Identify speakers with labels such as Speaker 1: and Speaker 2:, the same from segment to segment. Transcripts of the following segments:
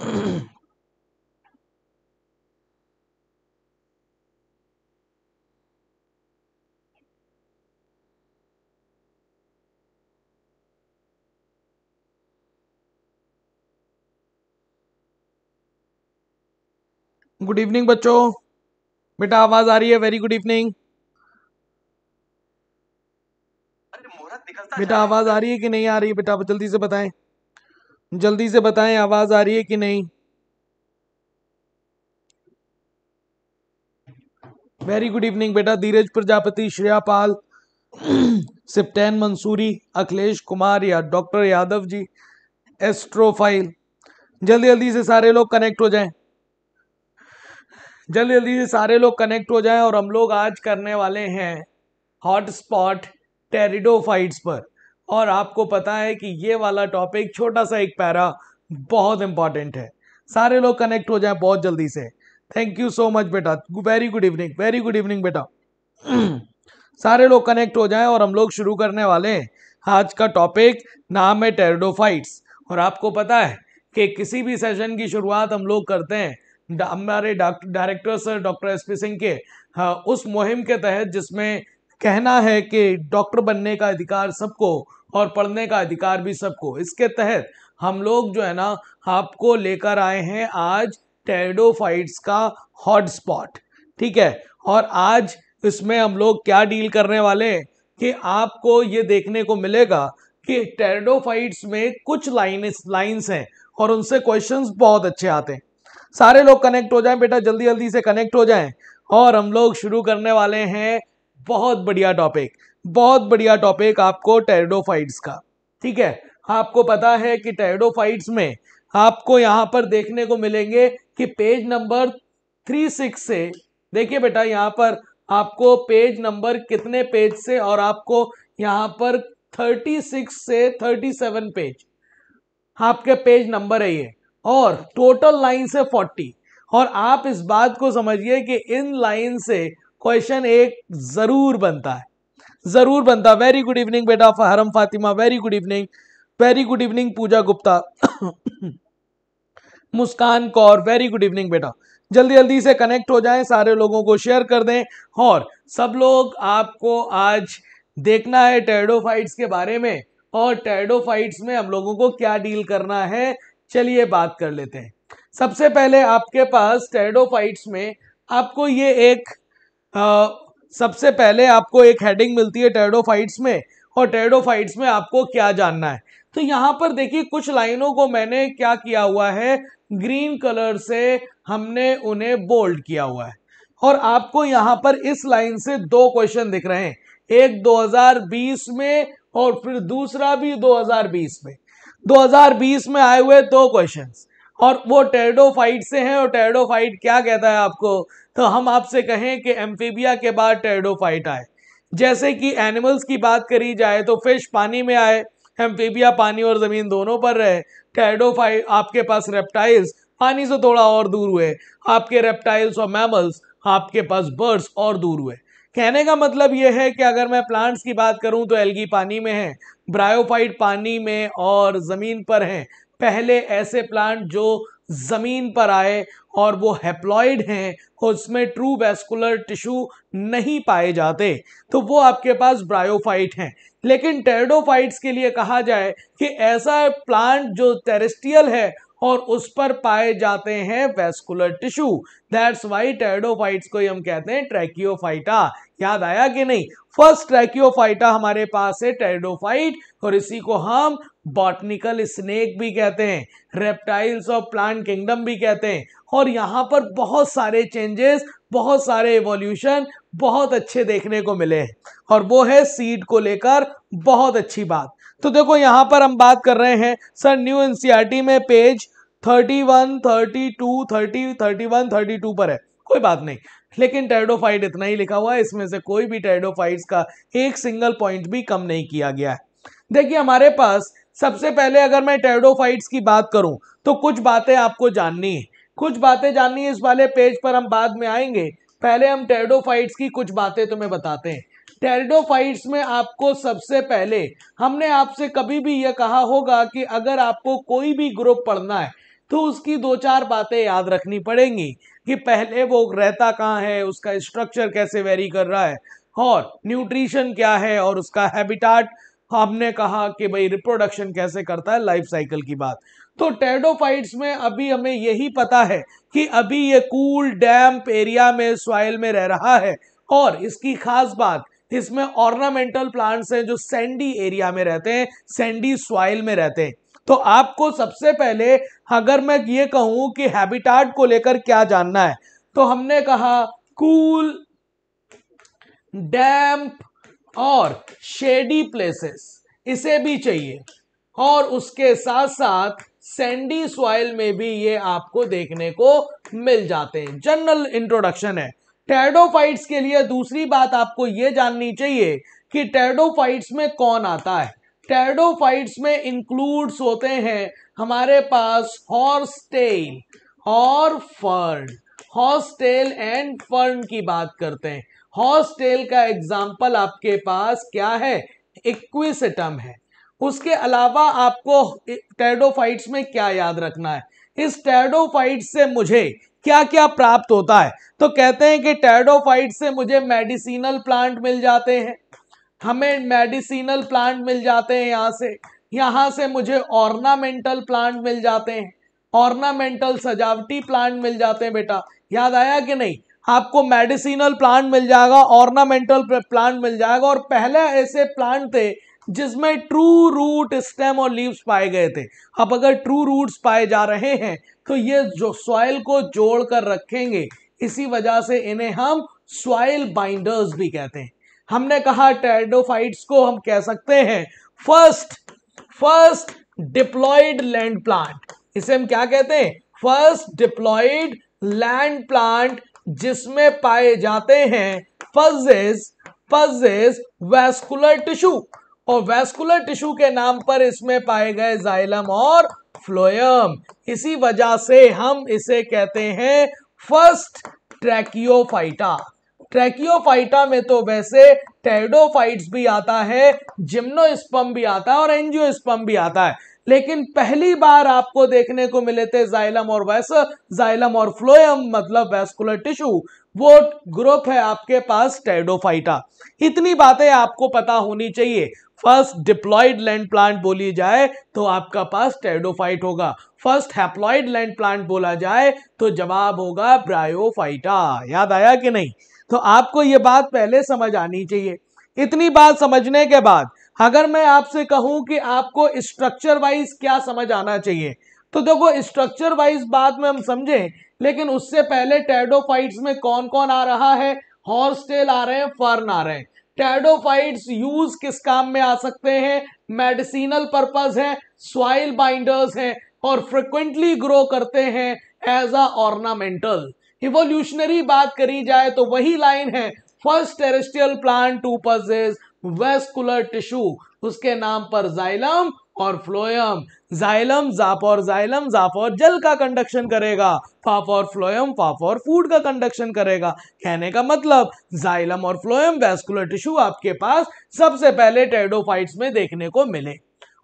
Speaker 1: good evening बच्चों बेटा आवाज आ रही है वेरी गुड इवनिंग बेटा आवाज आ रही है कि नहीं आ रही है बेटा जल्दी से बताएं जल्दी से बताएं आवाज आ रही है कि नहीं वेरी गुड इवनिंग बेटा धीरज प्रजापति श्रेया पाल सिप्टैन मंसूरी अखिलेश कुमार या डॉक्टर यादव जी एस्ट्रोफाइल जल्दी जल्दी से सारे लोग कनेक्ट हो जाएं जल्दी जल्दी से सारे लोग कनेक्ट हो जाएं और हम लोग आज करने वाले हैं हॉटस्पॉट टेरिडोफाइट्स पर और आपको पता है कि ये वाला टॉपिक छोटा सा एक पैरा बहुत इंपॉर्टेंट है सारे लोग कनेक्ट हो जाए बहुत जल्दी से थैंक यू सो मच बेटा very good evening very good evening बेटा सारे लोग कनेक्ट हो जाए और हम लोग शुरू करने वाले हैं आज का टॉपिक नाम है टेरडोफाइट्स और आपको पता है कि किसी भी सेशन की शुरुआत हम लोग करते हैं हमारे director sir doctor S P Singh के हाँ, उस मुहिम के तहत जिसमें कहना है कि डॉक्टर बनने का अधिकार सबको और पढ़ने का अधिकार भी सबको इसके तहत हम लोग जो है ना आपको लेकर आए हैं आज टेडोफाइट्स का हॉटस्पॉट ठीक है और आज इसमें हम लोग क्या डील करने वाले हैं कि आपको ये देखने को मिलेगा कि टेरडोफाइट्स में कुछ लाइन लाइन्स हैं और उनसे क्वेश्चंस बहुत अच्छे आते हैं सारे लोग कनेक्ट हो जाएं बेटा जल्दी जल्दी से कनेक्ट हो जाएं और हम लोग शुरू करने वाले हैं बहुत बढ़िया टॉपिक बहुत बढ़िया टॉपिक आपको टेरिडोफाइट्स का ठीक है आपको पता है कि टेरिडोफाइट्स में आपको यहाँ पर देखने को मिलेंगे कि पेज नंबर थ्री सिक्स से देखिए बेटा यहाँ पर आपको पेज नंबर कितने पेज से और आपको यहाँ पर थर्टी सिक्स से थर्टी सेवन पेज आपके पेज नंबर है ये और टोटल लाइन से फोर्टी और आप इस बात को समझिए कि इन लाइन से क्वेश्चन एक ज़रूर बनता है ज़रूर बनता वेरी गुड इवनिंग बेटा Haram Fatima very good evening very good evening Puja Gupta Muskan Kaur very good evening बेटा जल्दी जल्दी से कनेक्ट हो जाएं सारे लोगों को शेयर कर दें और सब लोग आपको आज देखना है फाइट्स के बारे में और फाइट्स में हम लोगों को क्या डील करना है चलिए बात कर लेते हैं सबसे पहले आपके पास फाइट्स में आपको ये एक सबसे पहले आपको एक हेडिंग मिलती है फाइट्स में और फाइट्स में आपको क्या जानना है तो यहाँ पर देखिए कुछ लाइनों को मैंने क्या किया हुआ है ग्रीन कलर से हमने उन्हें बोल्ड किया हुआ है और आपको यहाँ पर इस लाइन से दो क्वेश्चन दिख रहे हैं एक 2020 में और फिर दूसरा भी 2020 में 2020 में आए हुए दो क्वेश्चन और वो फाइट से हैं और फाइट क्या कहता है आपको तो हम आपसे कहें कि एम्फीबिया के बाद टेरडोफाइट आए जैसे कि एनिमल्स की बात करी जाए तो फिश पानी में आए एम्फीबिया पानी और ज़मीन दोनों पर रहे टेरडोफाइट आपके पास रेप्टाइल्स पानी से थोड़ा और दूर हुए आपके रेप्टाइल्स और मैमल्स आपके पास बर्ड्स और दूर हुए कहने का मतलब यह है कि अगर मैं प्लांट्स की बात करूं तो एल्गी पानी में है ब्रायोफाइट पानी में और ज़मीन पर हैं पहले ऐसे प्लांट जो ज़मीन पर आए और वो हैप्लॉयड हैं उसमें ट्रू वेस्कुलर टिश्यू नहीं पाए जाते तो वो आपके पास ब्रायोफाइट हैं लेकिन टेरडोफाइट्स के लिए कहा जाए कि ऐसा प्लांट जो टेरेस्टियल है और उस पर पाए जाते हैं vascular tissue that's why pteridophytes को हम कहते हैं ट्रैकियोफाइटा याद आया कि नहीं फर्स्ट ट्रैकियोफाइटा हमारे पास है टेरडोफाइट और इसी को हम बॉटनिकल स्नेक भी कहते हैं रेप्टाइल्स और प्लांट किंगडम भी कहते हैं और यहाँ पर बहुत सारे चेंजेस बहुत सारे एवोल्यूशन बहुत अच्छे देखने को मिले हैं और वो है सीट को लेकर बहुत अच्छी बात तो देखो यहाँ पर हम बात कर रहे हैं सर न्यू एन e में पेज 31, 32, 30, 31, 32 पर है कोई बात नहीं लेकिन टेडोफाइट इतना ही लिखा हुआ है इसमें से कोई भी टेडोफाइट का एक सिंगल पॉइंट भी कम नहीं किया गया है देखिए हमारे पास सबसे पहले अगर मैं टेडोफाइट्स की बात करूं तो कुछ बातें आपको जाननी है कुछ बातें जाननी है इस वाले पेज पर हम बाद में आएंगे पहले हम टेरडोफाइट्स की कुछ बातें तुम्हें बताते हैं टेरडोफाइट्स में आपको सबसे पहले हमने आपसे कभी भी यह कहा होगा कि अगर आपको कोई भी ग्रुप पढ़ना है तो उसकी दो चार बातें याद रखनी पड़ेंगी कि पहले वो रहता कहाँ है उसका स्ट्रक्चर कैसे वेरी कर रहा है और न्यूट्रिशन क्या है और उसका हैबिटाट हमने कहा कि भाई रिप्रोडक्शन कैसे करता है लाइफ साइकिल की बात तो टेडोफाइट्स में अभी हमें यही पता है कि अभी ये कूल डैम्प एरिया में सॉइल में रह रहा है और इसकी खास बात इसमें ऑर्नामेंटल प्लांट्स हैं जो सैंडी एरिया में रहते हैं सैंडी सॉइल में रहते हैं तो आपको सबसे पहले अगर मैं ये कहूँ कि हैबिटाट को लेकर क्या जानना है तो हमने कहा कूल डैम्प और शेडी प्लेसेस इसे भी चाहिए और उसके साथ साथ सैंडी सॉइल में भी ये आपको देखने को मिल जाते हैं जनरल इंट्रोडक्शन है टेडोफाइट्स के लिए दूसरी बात आपको ये जाननी चाहिए कि टेडोफाइट्स में कौन आता है टेडोफाइट्स में इंक्लूड्स होते हैं हमारे पास हॉर्सटेल और फर्न हॉस्टेल एंड फर्न की बात करते हैं हॉस्टेल का एग्जाम्पल आपके पास क्या है इक्विसिटम है उसके अलावा आपको टेरडोफाइट्स में क्या याद रखना है इस टेरडोफाइट से मुझे क्या क्या प्राप्त होता है तो कहते हैं कि टेरडोफाइट से मुझे मेडिसिनल प्लांट मिल जाते हैं हमें मेडिसिनल प्लांट मिल जाते हैं यहाँ से यहाँ से मुझे ऑर्नामेंटल प्लांट मिल जाते हैं ऑर्नामेंटल सजावटी प्लांट मिल जाते हैं बेटा याद आया कि नहीं आपको मेडिसिनल प्लांट मिल जाएगा ऑर्नामेंटल प्लांट मिल जाएगा और पहले ऐसे प्लांट थे जिसमें ट्रू रूट स्टेम और लीव्स पाए गए थे अब अगर ट्रू रूट्स पाए जा रहे हैं तो ये जो सॉइल को जोड़ कर रखेंगे इसी वजह से इन्हें हम सॉइल बाइंडर्स भी कहते हैं हमने कहा टेरडोफाइट्स को हम कह सकते हैं first first diploid land plant इसे हम क्या कहते हैं फर्स्ट डिप्लॉयड लैंड प्लांट जिसमें पाए जाते हैं फजेस फजेस वेस्कुलर टिश्यू और वेस्कुलर टिश्यू के नाम पर इसमें पाए गए जाइलम और फ्लोयम इसी वजह से हम इसे कहते हैं फर्स्ट ट्रैकियोफाइटा ट्रैकियोफाइटा में तो वैसे टेडोफाइट्स भी आता है जिम्नोस्पम भी आता है और एंजियोस्पम भी आता है लेकिन पहली बार आपको देखने को मिले थे जाइलम और वैस जाइलम और फ्लोयम मतलब वैस्कुलर टिश्यू वो ग्रुप है आपके पास टेडोफाइटा इतनी बातें आपको पता होनी चाहिए फर्स्ट डिप्लॉयड लैंड प्लांट बोली जाए तो आपका पास टेडोफाइट होगा फर्स्ट हैप्लॉयड लैंड प्लांट बोला जाए तो जवाब होगा ब्रायोफाइटा याद आया कि नहीं तो आपको ये बात पहले समझ आनी चाहिए इतनी बात समझने के बाद अगर मैं आपसे कहूं कि आपको स्ट्रक्चर वाइज क्या समझ आना चाहिए तो देखो स्ट्रक्चर वाइज बात में हम समझें लेकिन उससे पहले टेडोफाइट्स में कौन कौन आ रहा है हॉर्स टेल आ रहे हैं फर्न आ रहे हैं टेडोफाइट्स यूज किस काम में आ सकते हैं मेडिसिनल पर्पज है सॉइल बाइंडर्स हैं और फ्रिक्वेंटली ग्रो करते हैं एज अ ऑर्नामेंटल इवोल्यूशनरी बात करी जाए तो वही लाइन है first terrestrial plant to possess vascular tissue उसके नाम पर जाइलम और फ्लोयम जाइलम जाप और जाइलम जाप और जल का कंडक्शन करेगा फाफ और फ्लोयम फाफ और फूड का कंडक्शन करेगा कहने का मतलब जाइलम और फ्लोयम वेस्कुलर टिश्यू आपके पास सबसे पहले टेडोफाइट्स में देखने को मिले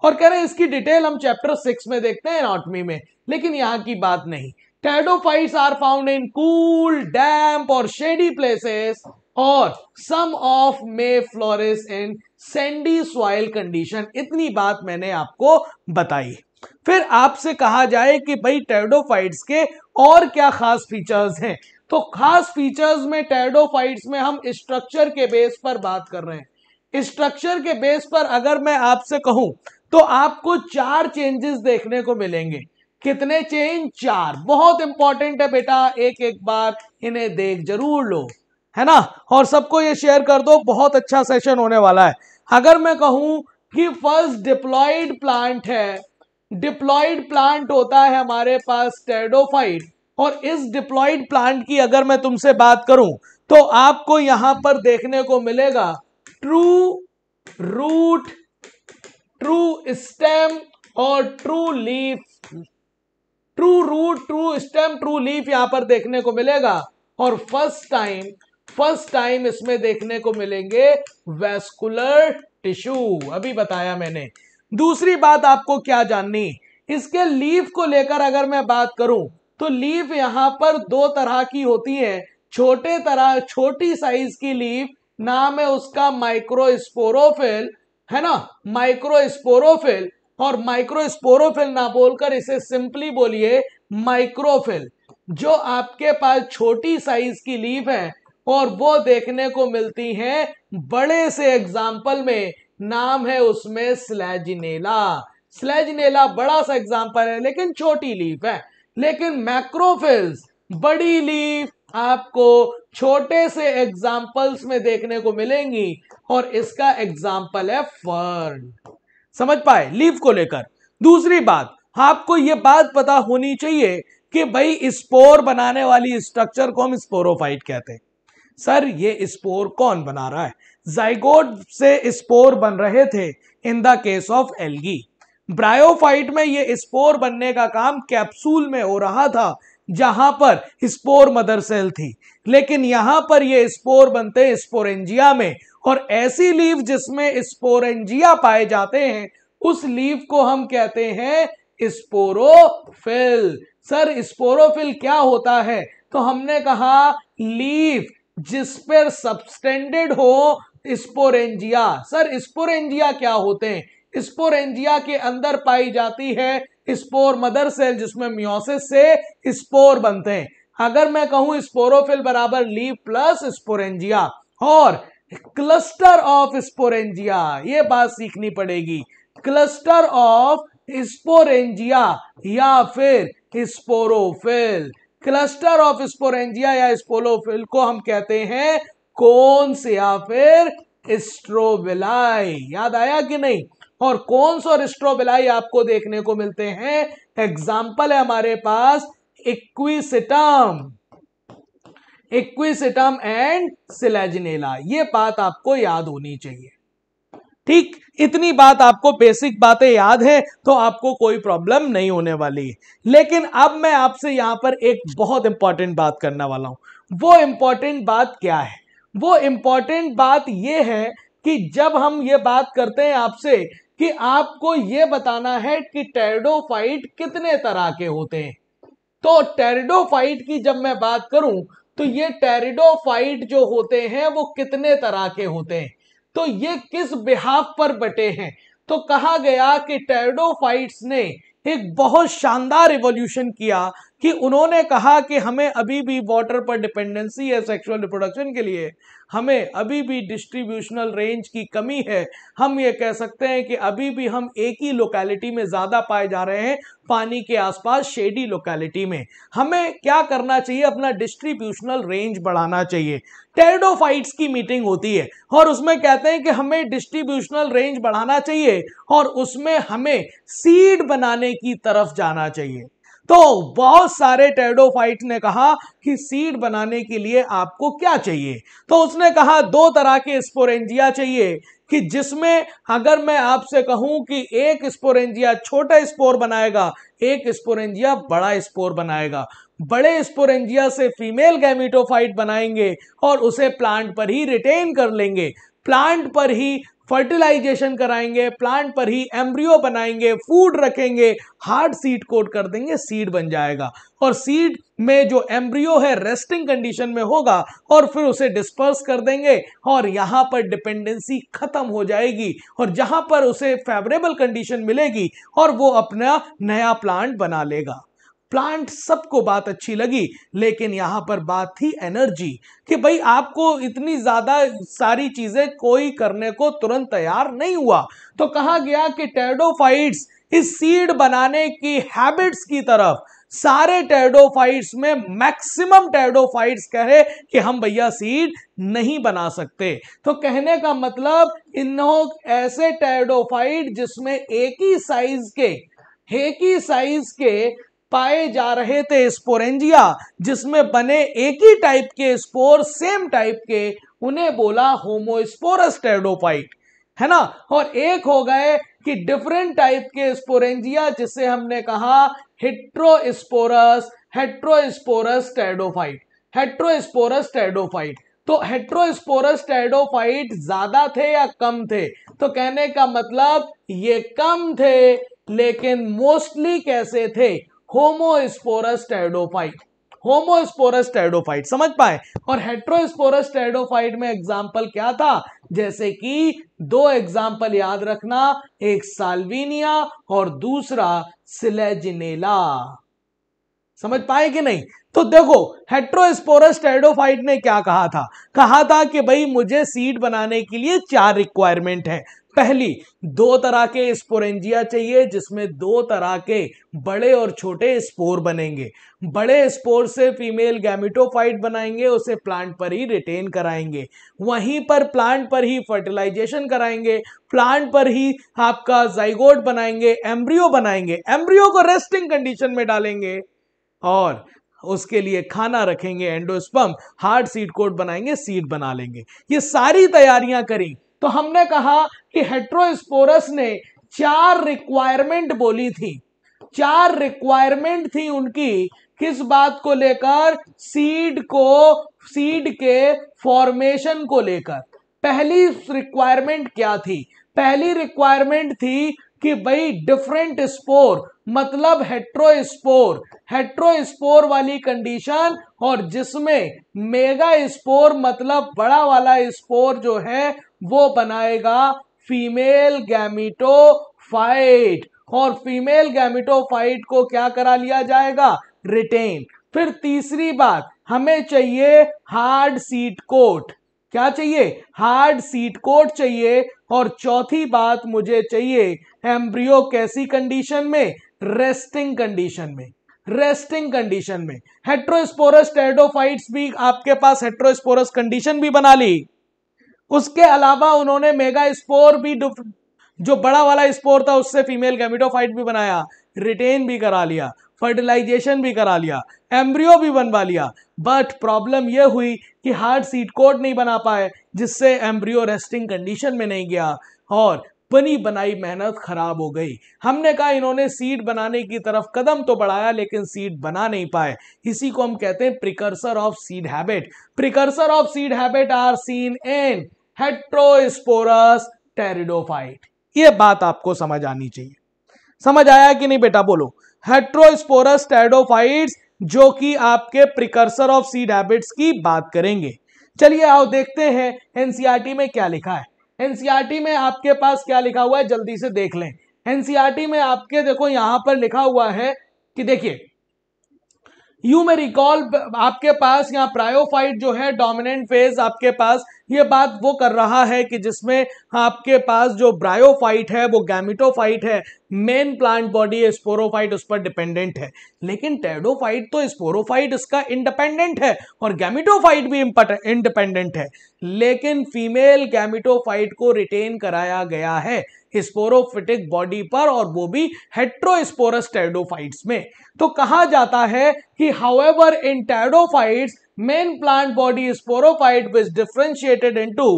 Speaker 1: और कह रहे हैं इसकी डिटेल हम चैप्टर सिक्स में देखते हैं एनाटमी में लेकिन यहाँ की बात नहीं pteridophytes are found in cool damp और शेडी प्लेसेस और some of may flourish in sandy soil condition इतनी बात मैंने आपको बताई फिर आपसे कहा जाए कि भाई टेडोफाइट्स के और क्या खास फीचर्स हैं तो खास फीचर्स में टेडोफाइट्स में हम स्ट्रक्चर के बेस पर बात कर रहे हैं स्ट्रक्चर के बेस पर अगर मैं आपसे कहूं तो आपको चार चेंजेस देखने को मिलेंगे कितने चेंज चार बहुत इंपॉर्टेंट है बेटा एक एक बार इन्हें देख जरूर लो है ना और सबको ये शेयर कर दो बहुत अच्छा सेशन होने वाला है अगर मैं कहूं कि फर्स्ट डिप्लॉइड प्लांट है डिप्लॉइड प्लांट होता है हमारे पास टेडोफाइट और इस डिप्लॉइड प्लांट की अगर मैं तुमसे बात करूं तो आपको यहां पर देखने को मिलेगा ट्रू रूट ट्रू स्टेम और true leaf true root true stem true leaf यहां पर देखने को मिलेगा और फर्स्ट टाइम फर्स्ट टाइम इसमें देखने को मिलेंगे वेस्कुलर टिश्यू अभी बताया मैंने दूसरी बात आपको क्या जाननी इसके लीफ को लेकर अगर मैं बात करूं तो लीफ यहां पर दो तरह की होती है छोटे तरह छोटी साइज की लीफ नाम है उसका माइक्रोस्पोरोफिल है ना माइक्रोस्पोरोफिल और माइक्रोस्पोरोफिल ना बोलकर इसे सिंपली बोलिए माइक्रोफिल जो आपके पास छोटी साइज की लीफ है और वो देखने को मिलती हैं बड़े से एग्जाम्पल में नाम है उसमें स्लेजिनेला स्लैजिनेला बड़ा सा एग्जाम्पल है लेकिन छोटी लीफ है लेकिन मैक्रोफिल्स बड़ी लीफ आपको छोटे से एग्जाम्पल्स में देखने को मिलेंगी और इसका एग्जाम्पल है फर्न समझ पाए लीफ को लेकर दूसरी बात आपको ये बात पता होनी चाहिए कि भाई स्पोर बनाने वाली स्ट्रक्चर को हम स्पोरोफाइट कहते हैं सर ये स्पोर कौन बना रहा है जाइगोड से स्पोर बन रहे थे in the case of algae bryophyte में ये स्पोर बनने का काम कैप्सूल में हो रहा था जहां पर स्पोर मदर सेल थी लेकिन यहां पर ये स्पोर बनते स्पोरेंजिया में और ऐसी लीव जिसमें स्पोरेंजिया पाए जाते हैं उस लीव को हम कहते हैं स्पोरोफिल सर स्पोरोफिल क्या होता है तो हमने कहा लीव जिस पर सब्सटेंडेड हो स्पोरेंजिया सर स्पोरेंजिया क्या होते हैं स्पोरेंजिया के अंदर पाई जाती है स्पोर मदर सेल जिसमें म्योसिस से स्पोर बनते हैं अगर मैं कहूं स्पोरोफिल बराबर लीव प्लस स्पोरेंजिया और क्लस्टर ऑफ स्पोरेंजिया ये बात सीखनी पड़ेगी क्लस्टर ऑफ स्पोरेंजिया या फिर स्पोरोफिल क्लस्टर ऑफ स्पोरेंजिया या स्पोलोफिल को हम कहते हैं कौन से या फिर स्ट्रोबिलाई याद आया कि नहीं और कौनस और स्ट्रोबिलाई आपको देखने को मिलते हैं एग्जाम्पल है हमारे पास इक्विसिटम इक्विसिटम एंड सिलेजनेला ये बात आपको याद होनी चाहिए ठीक इतनी बात आपको बेसिक बातें याद है तो आपको कोई प्रॉब्लम नहीं होने वाली लेकिन अब मैं आपसे यहां पर एक बहुत इंपॉर्टेंट बात करने वाला हूं वो इंपॉर्टेंट बात क्या है वो इंपॉर्टेंट बात ये है कि जब हम ये बात करते हैं आपसे कि आपको ये बताना है कि टेरडोफाइट कितने तरह के होते हैं तो टेरिडोफाइट की जब मैं बात करूं तो ये टेरिडोफाइट जो होते हैं वो कितने तरह के होते हैं तो ये किस बिहाफ पर बटे हैं तो कहा गया कि टेरडोफाइट्स ने एक बहुत शानदार रिवोल्यूशन किया कि उन्होंने कहा कि हमें अभी भी वाटर पर डिपेंडेंसी है सेक्सुअल रिप्रोडक्शन के लिए हमें अभी भी डिस्ट्रीब्यूशनल रेंज की कमी है हम ये कह सकते हैं कि अभी भी हम एक ही लोकेलिटी में ज़्यादा पाए जा रहे हैं पानी के आसपास शेडी लोकेलिटी में हमें क्या करना चाहिए अपना डिस्ट्रीब्यूशनल रेंज बढ़ाना चाहिए टेरडोफाइट्स की मीटिंग होती है और उसमें कहते हैं कि हमें डिस्ट्रीब्यूशनल रेंज बढ़ाना चाहिए और उसमें हमें सीड बनाने की तरफ जाना चाहिए तो बहुत सारे टेडोफाइट ने कहा कि सीड बनाने के लिए आपको क्या चाहिए तो उसने कहा दो तरह के स्पोरेंजिया चाहिए कि जिसमें अगर मैं आपसे कहूं कि एक स्पोरेंजिया छोटा स्पोर बनाएगा एक स्पोरेंजिया बड़ा स्पोर बनाएगा बड़े स्पोरेंजिया से फीमेल गैमिटोफाइट बनाएंगे और उसे प्लांट पर ही रिटेन कर लेंगे प्लांट पर ही फर्टिलाइजेशन कराएंगे प्लांट पर ही एम्ब्रियो बनाएंगे फूड रखेंगे हार्ड सीड कोट कर देंगे सीड बन जाएगा और सीड में जो एम्ब्रियो है रेस्टिंग कंडीशन में होगा और फिर उसे डिस्पर्स कर देंगे और यहाँ पर डिपेंडेंसी खत्म हो जाएगी और जहाँ पर उसे फेवरेबल कंडीशन मिलेगी और वो अपना नया प्लांट बना लेगा प्लांट सबको बात अच्छी लगी लेकिन यहाँ पर बात थी एनर्जी कि भाई आपको इतनी ज़्यादा सारी चीज़ें कोई करने को तुरंत तैयार नहीं हुआ तो कहा गया कि टेडोफाइट्स इस सीड बनाने की हैबिट्स की तरफ सारे टेडोफाइट्स में मैक्सिमम टेडोफाइट्स कहे कि हम भैया सीड नहीं बना सकते तो कहने का मतलब इन्हों ऐसे टेडोफाइट जिसमें एक ही साइज के एक ही साइज के पाए जा रहे थे स्पोरेंजिया जिसमें बने एक ही टाइप के स्पोर सेम टाइप के उन्हें बोला होमोस्पोरस टेडोफाइट है ना और एक हो गए कि डिफरेंट टाइप के स्पोरेंजिया जिसे हमने कहा heterosporous heterosporous pteridophyte heterosporous pteridophyte तो हेट्रोस्पोरस टेडोफाइट ज्यादा थे या कम थे तो कहने का मतलब ये कम थे लेकिन मोस्टली कैसे थे होमोस्पोरस टेडोफाइट होमोस्पोरस टेडोफाइट समझ पाए और हेट्रोस्पोरस टेडोफाइट में एग्जाम्पल क्या था जैसे कि दो एग्जाम्पल याद रखना एक साल्विनिया और दूसरा सिलेजिनेला समझ पाए कि नहीं तो देखो हेट्रोस्पोरस टेडोफाइट ने क्या कहा था कहा था कि भाई मुझे सीड बनाने के लिए चार रिक्वायरमेंट है पहली दो तरह के स्पोरेंजिया चाहिए जिसमें दो तरह के बड़े और छोटे स्पोर बनेंगे बड़े स्पोर से फीमेल गैमिटोफाइट बनाएंगे उसे प्लांट पर ही रिटेन कराएंगे वहीं पर प्लांट पर ही फर्टिलाइजेशन कराएंगे प्लांट पर ही आपका जाइगोड बनाएंगे एम्ब्रियो बनाएंगे एम्ब्रियो को रेस्टिंग कंडीशन में डालेंगे और उसके लिए खाना रखेंगे एंडोस्पम हार्ड सीड कोट बनाएंगे सीड बना लेंगे ये सारी तैयारियां करें तो हमने कहा कि हेट्रोस्पोरस ने चार रिक्वायरमेंट बोली थी चार रिक्वायरमेंट थी उनकी किस बात को लेकर सीड को सीड के फॉर्मेशन को लेकर पहली रिक्वायरमेंट क्या थी पहली रिक्वायरमेंट थी कि भाई डिफरेंट स्पोर मतलब हेट्रोस्पोर हेट्रोस्पोर वाली कंडीशन और जिसमें मेगा स्पोर मतलब बड़ा वाला स्पोर जो है वो बनाएगा फीमेल गैमिटोफाइट और फीमेल गैमिटोफाइट को क्या करा लिया जाएगा रिटेन फिर तीसरी बात हमें चाहिए हार्ड सीट कोट क्या चाहिए हार्ड सीट कोट चाहिए और चौथी बात मुझे चाहिए एम्ब्रियो कैसी कंडीशन में रेस्टिंग कंडीशन में रेस्टिंग कंडीशन में हेट्रोस्पोरस टेरडोफाइट्स भी आपके पास हेट्रोस्पोरस कंडीशन भी बना ली उसके अलावा उन्होंने मेगा स्पोर भी जो बड़ा वाला स्पोर था उससे फीमेल गैमिटोफाइट भी बनाया रिटेन भी करा लिया फर्टिलाइजेशन भी करा लिया एम्ब्रियो भी बनवा लिया बट प्रॉब्लम यह हुई कि हार्ड सीट कोड नहीं बना पाए जिससे एम्ब्रियो रेस्टिंग कंडीशन में नहीं गया और बनी बनाई मेहनत खराब हो गई हमने कहा इन्होंने सीट बनाने की तरफ कदम तो बढ़ाया लेकिन सीट बना नहीं पाए इसी को हम कहते हैं precursor of seed habit precursor of seed habit are seen in heterosporous pteridophyte ये बात आपको समझ आनी चाहिए समझ आया कि नहीं बेटा बोलो हेट्रोस्पोरस टेडोफाइट्स जो कि आपके प्रिकर्सर ऑफ सीड हैबिट्स की बात करेंगे चलिए आओ देखते हैं एनसीईआरटी e में क्या लिखा है एनसीईआरटी e में आपके पास क्या लिखा हुआ है जल्दी से देख लें एनसीईआरटी e में आपके देखो यहां पर लिखा हुआ है कि देखिए यू में रिकॉल आपके पास यहाँ प्रायोफाइट जो है डोमिनेंट फेज आपके पास ये बात वो कर रहा है कि जिसमें आपके पास जो ब्रायोफाइट है वो गैमिटोफाइट है मेन प्लांट बॉडी स्पोरोफाइट उस पर डिपेंडेंट है लेकिन टेडोफाइट तो स्पोरोफाइट इसका इंडिपेंडेंट है और गैमिटोफाइट भी इंडिपेंडेंट है लेकिन फीमेल गैमिटोफाइट को रिटेन कराया गया है स्पोरोफिटिक बॉडी पर और वो भी हेट्रोस्पोरस टेडोफाइट्स में तो कहा जाता है कि however in pteridophytes main plant body sporophyte which differentiated into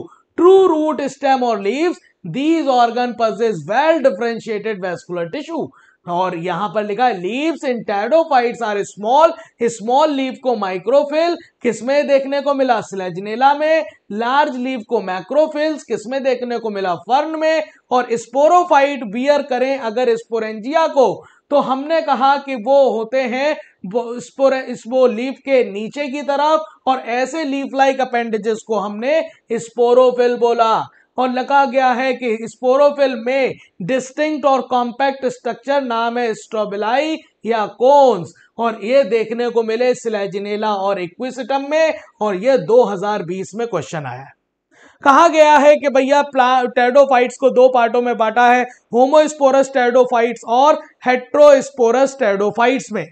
Speaker 1: root stem और leave these organ possess well differentiated vascular tissue और यहां पर लिखा है leaves in pteridophytes are small small leave को माइक्रोफिल किसमें देखने को मिला स्लेजनेला में लार्ज लीव को मैक्रोफिल्स किसमें देखने को मिला फर्न में और स्पोरोफाइट बियर करें अगर स्पोरेंजिया को तो हमने कहा कि वो होते हैं इस वो लीफ के नीचे की तरफ और ऐसे लीफ लाइक अपेंडेजेस को हमने स्पोरोफिल बोला और लगा गया है कि स्पोरोफिल में डिस्टिंक्ट और कॉम्पैक्ट स्ट्रक्चर नाम है स्ट्रोबिलाई या कोन्स और ये देखने को मिले सिलेजिनेला और इक्विसिटम में और ये 2020 में क्वेश्चन आया कहा गया है कि भैया टेडोफाइट्स को दो पार्टों में बांटा है होमोस्पोरस टेडोफाइट्स और हेट्रोस्पोरस टेडोफाइट्स में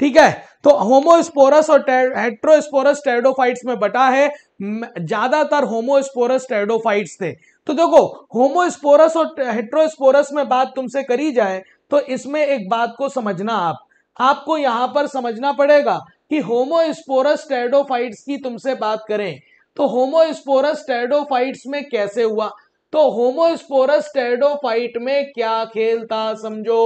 Speaker 1: ठीक है तो होमोस्पोरस और हेट्रोस्पोरस टेडोफाइट्स में बटा है ज्यादातर होमोस्पोरस टेरोडोफाइट्स थे तो देखो होमोस्पोरस और हेट्रोस्पोरस में बात तुमसे करी जाए तो इसमें एक बात को समझना आप आपको यहां पर समझना पड़ेगा कि होमोस्पोरस टेडोफाइट्स की तुमसे बात करें तो होमोस्पोरस टेडोफाइट्स में कैसे हुआ तो होमोस्पोरस टेडोफाइट में क्या खेल था समझो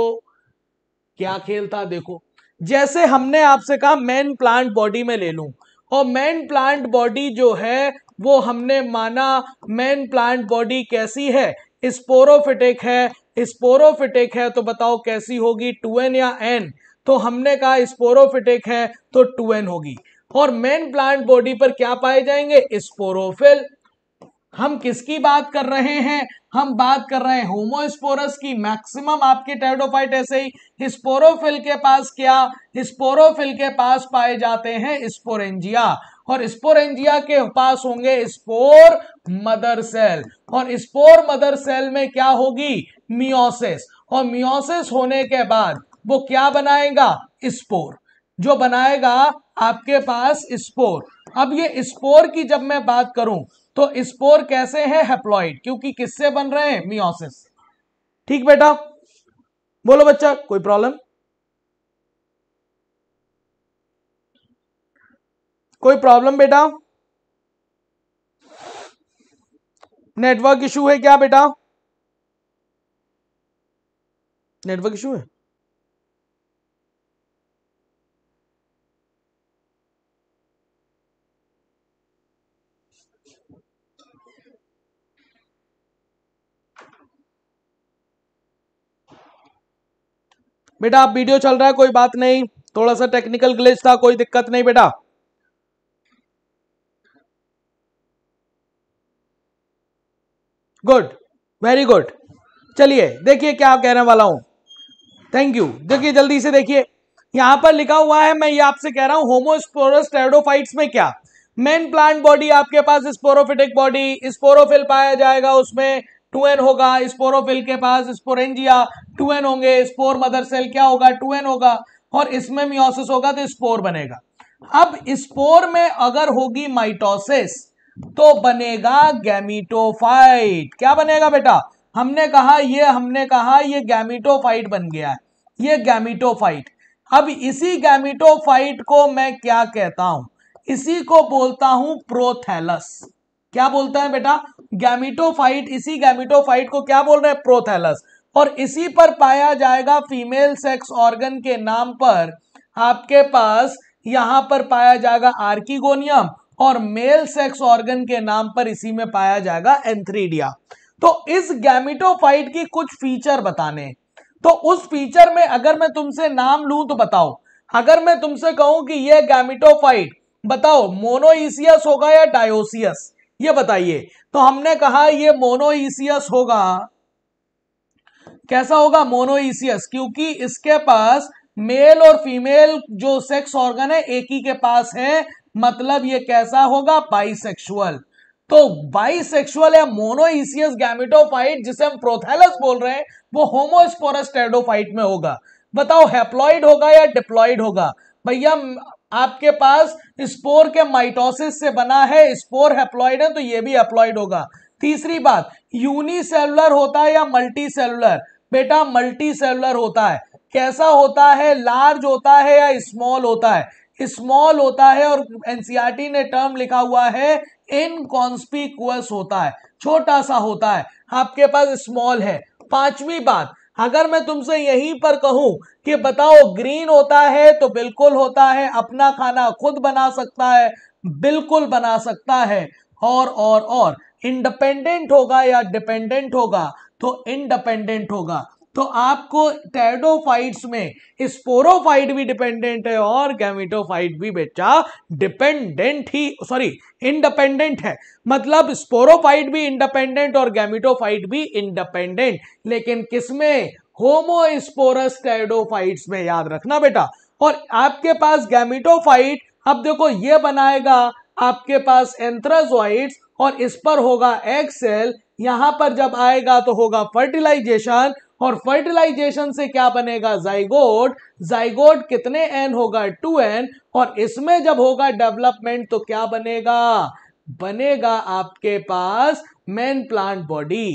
Speaker 1: क्या खेल था देखो जैसे हमने आपसे कहा मेन प्लांट बॉडी में ले लूँ और मेन प्लांट बॉडी जो है वो हमने माना मेन प्लांट बॉडी कैसी है स्पोरोफिटिक है स्पोरोफिटिक है तो बताओ कैसी होगी टू एन या एन तो हमने कहा स्पोरोफिटिक है तो टू एन होगी और मेन प्लांट बॉडी पर क्या पाए जाएंगे स्पोरोफिल हम किसकी बात कर रहे हैं हम बात कर रहे हैं होमोस्पोरस की मैक्सिमम आपके टेडोफाइट ऐसे ही हिस्पोरोफिल के पास क्या हिस्पोरोफिल के पास पाए जाते हैं स्पोरेंजिया और स्पोरेंजिया के पास होंगे स्पोर मदर सेल और स्पोर मदर सेल में क्या होगी मियोसिस और मियोसिस होने के बाद वो क्या बनाएगा स्पोर जो बनाएगा आपके पास स्पोर अब ये स्पोर की जब मैं बात करूं तो स्पोर कैसे हैं हेप्लॉइड क्योंकि किससे बन रहे हैं मियोसिस ठीक बेटा बोलो बच्चा कोई प्रॉब्लम कोई प्रॉब्लम बेटा नेटवर्क इशू है क्या बेटा नेटवर्क इशू है बेटा आप वीडियो चल रहा है कोई बात नहीं थोड़ा सा टेक्निकल ग्लेज था कोई दिक्कत नहीं बेटा गुड वेरी गुड चलिए देखिए क्या कहने वाला हूं थैंक यू देखिए जल्दी से देखिए यहां पर लिखा हुआ है मैं ये आपसे कह रहा हूं होमोस्पोरस टेरोडोफाइट्स में क्या मेन प्लांट बॉडी आपके पास स्पोरोफिटिक बॉडी स्पोरोफिल पाया जाएगा उसमें टू एन होगा स्पोरोफिल के पास स्पोरेंजिया टू एन होंगे स्पोर मदर सेल क्या होगा टू एन होगा और इसमें मियोसिस होगा तो स्पोर बनेगा अब स्पोर में अगर होगी माइटोसिस तो बनेगा गैमिटोफाइट क्या बनेगा बेटा हमने कहा ये हमने कहा ये गैमिटोफाइट बन गया है ये गैमिटोफाइट अब इसी गैमिटोफाइट को मैं क्या कहता हूं इसी को बोलता हूं प्रोथैलस क्या बोलता है बेटा गैमिटोफाइट इसी गैमिटोफाइट को क्या बोल रहे हैं प्रोथैलस और इसी पर पाया जाएगा फीमेल सेक्स ऑर्गन के नाम पर आपके पास यहां पर पाया जाएगा आर्किगोनियम और मेल सेक्स ऑर्गन के नाम पर इसी में पाया जाएगा एंथ्रीडिया तो इस गैमिटोफाइट की कुछ फीचर बताने तो उस फीचर में अगर मैं तुमसे नाम लू तो बताओ अगर मैं तुमसे कहूं कि यह गैमिटोफाइट बताओ मोनोइसियस होगा या डायोसियस ये बताइए तो हमने कहा ये मोनोईसियस होगा कैसा होगा मोनोईसियस क्योंकि इसके पास मेल और फीमेल जो सेक्स ऑर्गन है एक ही के पास है मतलब ये कैसा होगा बाइसेक्सुअल तो बाइसेक्सुअल या मोनोइसियस गैमेटोफाइट जिसे हम प्रोथेलस बोल रहे हैं वो होमोस्पोरस टेडोफाइट में होगा बताओ हेप्लॉइड होगा या डिप्लॉइड होगा भैया आपके पास स्पोर के माइटोसिस से बना है स्पोर हेप्लॉइड है तो ये भी अप्लॉइड होगा तीसरी बात यूनिसेलुलर होता है या मल्टी सेलुलर बेटा मल्टी सेलुलर होता है कैसा होता है लार्ज होता है या स्मॉल होता है स्मॉल होता है और एनसीईआरटी ने टर्म लिखा हुआ है इनकॉन्स्पिकुअस होता है छोटा सा होता है आपके पास स्मॉल है पांचवी बात अगर मैं तुमसे यहीं पर कहूं कि बताओ ग्रीन होता है तो बिल्कुल होता है अपना खाना खुद बना सकता है बिल्कुल बना सकता है और और और इंडिपेंडेंट होगा या डिपेंडेंट होगा तो इंडिपेंडेंट होगा तो आपको टैडोफाइट्स में स्पोरोफाइट भी डिपेंडेंट है और गैमिटोफाइट भी बेचा डिपेंडेंट ही सॉरी इंडिपेंडेंट है मतलब स्पोरोफाइट भी इंडिपेंडेंट और गैमिटोफाइट भी इंडिपेंडेंट लेकिन किसमें होमोस्पोरस टैडोफाइट्स में याद रखना बेटा और आपके पास गैमिटोफाइट अब देखो ये बनाएगा आपके पास एंथ्राजोइड्स और इस पर होगा एक्सेल यहां पर जब आएगा तो होगा फर्टिलाइजेशन और फर्टिलाइजेशन से क्या बनेगा जाइगोट जाइगोट कितने एन होगा टू एन और इसमें जब होगा डेवलपमेंट तो क्या बनेगा बनेगा आपके पास मेन प्लांट बॉडी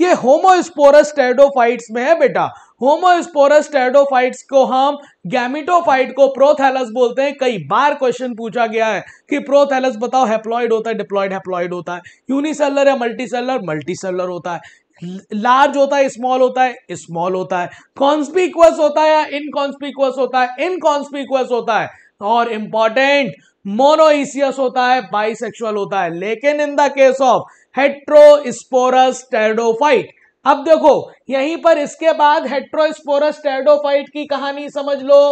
Speaker 1: ये होमोस्पोरस टेडोफाइट्स में है बेटा होमोस्पोरस टेडोफाइट्स को हम गैमिटोफाइट को प्रोथेलस बोलते हैं कई बार क्वेश्चन पूछा गया है कि प्रोथेलस बताओ हैप्लॉइड होता है डिप्लॉइड हैप्लॉइड होता है यूनिसेलर या मल्टीसेलर मल्टीसेलर होता है लार्ज होता है स्मॉल होता है स्मॉल होता है कॉन्स्पिक्वस होता है या इनकॉन्स्पिक्वस होता है इनकॉन्स्पिक्वस होता है और इंपॉर्टेंट मोनोइसियस होता है बाइसेक्सुअल होता है लेकिन in the case of heterosporous pteridophyte अब देखो यहीं पर इसके बाद हेट्रोस्पोरस टेरडोफाइट की कहानी समझ लो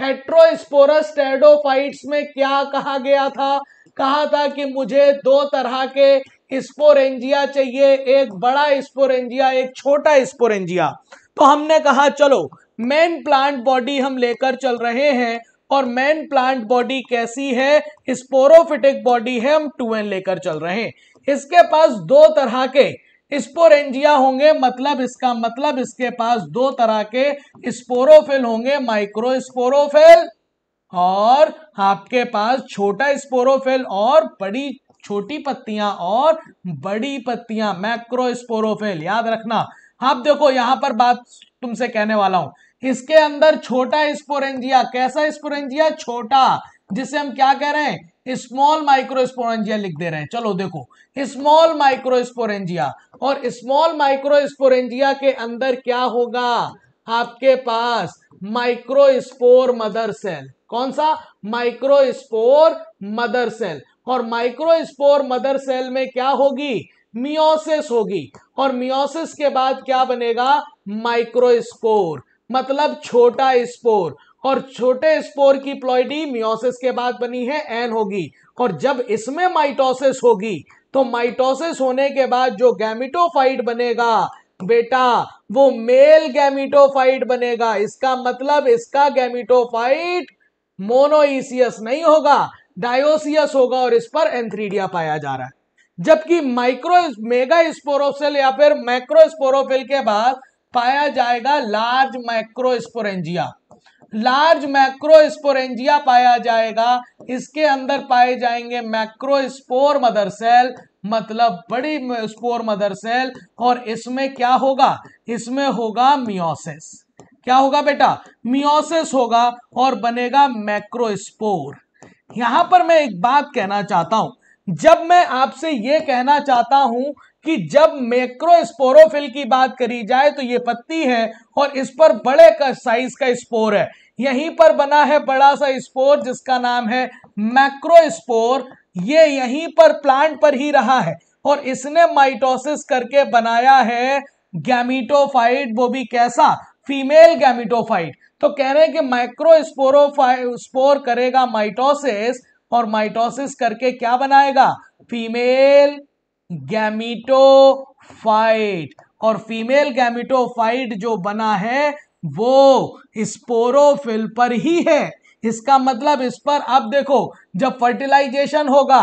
Speaker 1: हेट्रोस्पोरस टेरडोफाइट्स में क्या कहा गया था कहा था कि मुझे दो तरह के स्पोरेंजिया चाहिए एक बड़ा स्पोरेंजिया एक छोटा स्पोरेंजिया तो हमने कहा चलो मेन प्लांट बॉडी हम लेकर चल रहे हैं और मेन प्लांट बॉडी कैसी है स्पोरोफिटिक बॉडी है हम टू एन लेकर चल रहे हैं इसके पास दो तरह के स्पोरेंजिया होंगे मतलब इसका मतलब इसके पास दो तरह के स्पोरोफिल होंगे माइक्रो स्पोरोफिल और आपके पास छोटा स्पोरोफिल और बड़ी छोटी पत्तियां और बड़ी पत्तियां मैक्रोस्पोरोफिल याद रखना हाँ, अब देखो यहां पर बात तुमसे कहने वाला हूं इसके अंदर छोटा स्पोरेंजिया कैसा स्पोरेंजिया छोटा जिसे हम क्या कह रहे हैं स्मॉल माइक्रोस्पोरेंजिया लिख दे रहे हैं चलो देखो स्मॉल माइक्रोस्पोरेंजिया और स्मॉल माइक्रोस्पोरेंजिया के अंदर क्या होगा आपके पास माइक्रोस्पोर मदर सेल कौन सा माइक्रोस्पोर मदर सेल और माइक्रोस्पोर मदर सेल में क्या होगी मियोसिस होगी और मियोसिस के बाद क्या बनेगा माइक्रोस्पोर मतलब छोटा स्पोर और छोटे स्पोर की प्लॉइडी मियोसिस के बाद बनी है एन होगी और जब इसमें माइटोसिस होगी तो माइटोसिस होने के बाद जो गैमिटोफाइट बनेगा बेटा वो मेल गैमिटोफाइट बनेगा इसका मतलब इसका गैमिटोफाइट मोनोइसियस नहीं होगा डायोसियस होगा और इस पर एंथ्रीडिया पाया जा रहा है जबकि माइक्रो मेगा स्पोरोफिल या फिर मैक्रो स्पोरोफिल के बाद पाया जाएगा large microsporangia sporangia large macrosporangia पाया जाएगा इसके अंदर पाए जाएंगे मैक्रो स्पोर मदर सेल मतलब बड़ी स्पोर मदर सेल और इसमें क्या होगा इसमें होगा मियोसिस क्या होगा बेटा मियोसिस होगा और बनेगा मैक्रोस्पोर यहां पर मैं एक बात कहना चाहता हूं जब मैं आपसे ये कहना चाहता हूं कि जब मैक्रोस्पोरोफिल की बात करी जाए तो ये पत्ती है और इस पर बड़े का साइज का स्पोर है यहीं पर बना है बड़ा सा स्पोर जिसका नाम है मैक्रोस्पोर ये यहीं पर प्लांट पर ही रहा है और इसने माइटोसिस करके बनाया है गैमिटोफाइट वो भी कैसा फीमेल गैमिटोफाइट तो कह रहे हैं कि माइक्रो स्पोर करेगा माइटोसिस और माइटोसिस करके क्या बनाएगा फीमेल गैमिटोफाइट और फीमेल गैमिटोफाइट जो बना है वो स्पोरोफिल पर ही है इसका मतलब इस पर अब देखो जब फर्टिलाइजेशन होगा